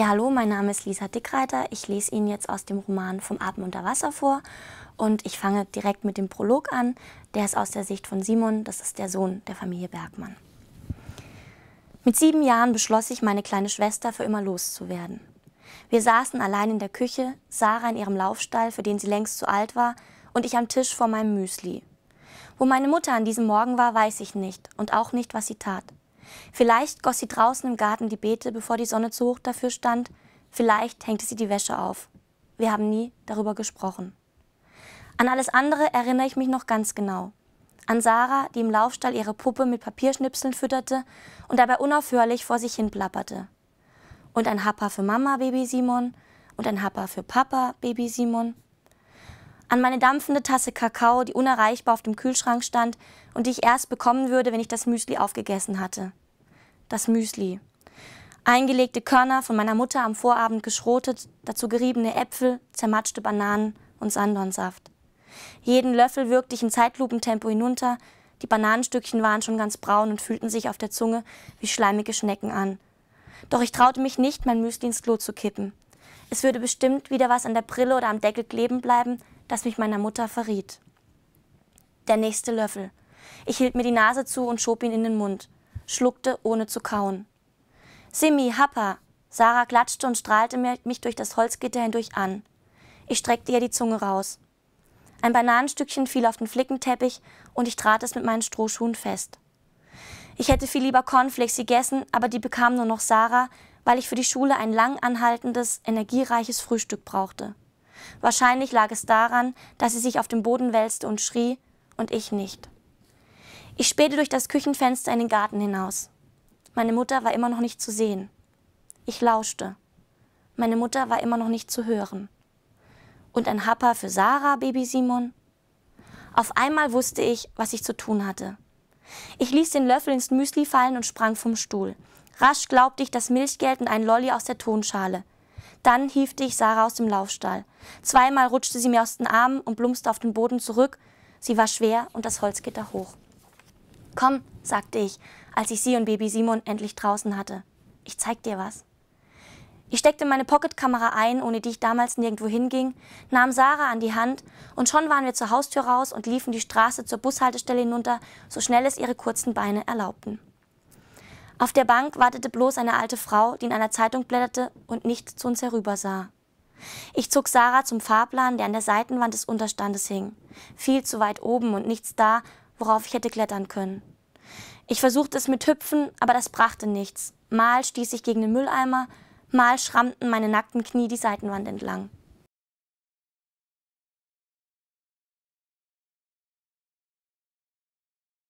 Ja, hallo, mein Name ist Lisa Dickreiter. Ich lese Ihnen jetzt aus dem Roman Vom Atem unter Wasser vor und ich fange direkt mit dem Prolog an. Der ist aus der Sicht von Simon, das ist der Sohn der Familie Bergmann. Mit sieben Jahren beschloss ich, meine kleine Schwester für immer loszuwerden. Wir saßen allein in der Küche, Sarah in ihrem Laufstall, für den sie längst zu alt war, und ich am Tisch vor meinem Müsli. Wo meine Mutter an diesem Morgen war, weiß ich nicht und auch nicht, was sie tat. Vielleicht goss sie draußen im Garten die Beete, bevor die Sonne zu hoch dafür stand. Vielleicht hängte sie die Wäsche auf. Wir haben nie darüber gesprochen. An alles andere erinnere ich mich noch ganz genau. An Sarah, die im Laufstall ihre Puppe mit Papierschnipseln fütterte und dabei unaufhörlich vor sich hin plapperte. Und ein Happa für Mama, Baby Simon. Und ein Happa für Papa, Baby Simon. An meine dampfende Tasse Kakao, die unerreichbar auf dem Kühlschrank stand und die ich erst bekommen würde, wenn ich das Müsli aufgegessen hatte das Müsli. Eingelegte Körner von meiner Mutter am Vorabend geschrotet, dazu geriebene Äpfel, zermatschte Bananen und Sandonsaft. Jeden Löffel wirkte ich in Zeitlupentempo hinunter, die Bananenstückchen waren schon ganz braun und fühlten sich auf der Zunge wie schleimige Schnecken an. Doch ich traute mich nicht, mein Müsli ins Klo zu kippen. Es würde bestimmt wieder was an der Brille oder am Deckel kleben bleiben, das mich meiner Mutter verriet. Der nächste Löffel. Ich hielt mir die Nase zu und schob ihn in den Mund schluckte, ohne zu kauen. Simi, Happa! Sarah klatschte und strahlte mich durch das Holzgitter hindurch an. Ich streckte ihr die Zunge raus. Ein Bananenstückchen fiel auf den Flickenteppich und ich trat es mit meinen Strohschuhen fest. Ich hätte viel lieber Cornflakes gegessen, aber die bekam nur noch Sarah, weil ich für die Schule ein lang anhaltendes, energiereiches Frühstück brauchte. Wahrscheinlich lag es daran, dass sie sich auf dem Boden wälzte und schrie, und ich nicht. Ich spähte durch das Küchenfenster in den Garten hinaus. Meine Mutter war immer noch nicht zu sehen. Ich lauschte. Meine Mutter war immer noch nicht zu hören. Und ein Happer für Sarah, Baby Simon? Auf einmal wusste ich, was ich zu tun hatte. Ich ließ den Löffel ins Müsli fallen und sprang vom Stuhl. Rasch glaubte ich das Milchgeld und einen Lolli aus der Tonschale. Dann hiefte ich Sarah aus dem Laufstall. Zweimal rutschte sie mir aus den Armen und plumpste auf den Boden zurück. Sie war schwer und das Holzgitter hoch. Komm, sagte ich, als ich sie und Baby Simon endlich draußen hatte. Ich zeig dir was. Ich steckte meine Pocketkamera ein, ohne die ich damals nirgendwo hinging, nahm Sarah an die Hand und schon waren wir zur Haustür raus und liefen die Straße zur Bushaltestelle hinunter, so schnell es ihre kurzen Beine erlaubten. Auf der Bank wartete bloß eine alte Frau, die in einer Zeitung blätterte und nicht zu uns herübersah. Ich zog Sarah zum Fahrplan, der an der Seitenwand des Unterstandes hing. Viel zu weit oben und nichts da, worauf ich hätte klettern können. Ich versuchte es mit Hüpfen, aber das brachte nichts. Mal stieß ich gegen den Mülleimer, mal schrammten meine nackten Knie die Seitenwand entlang.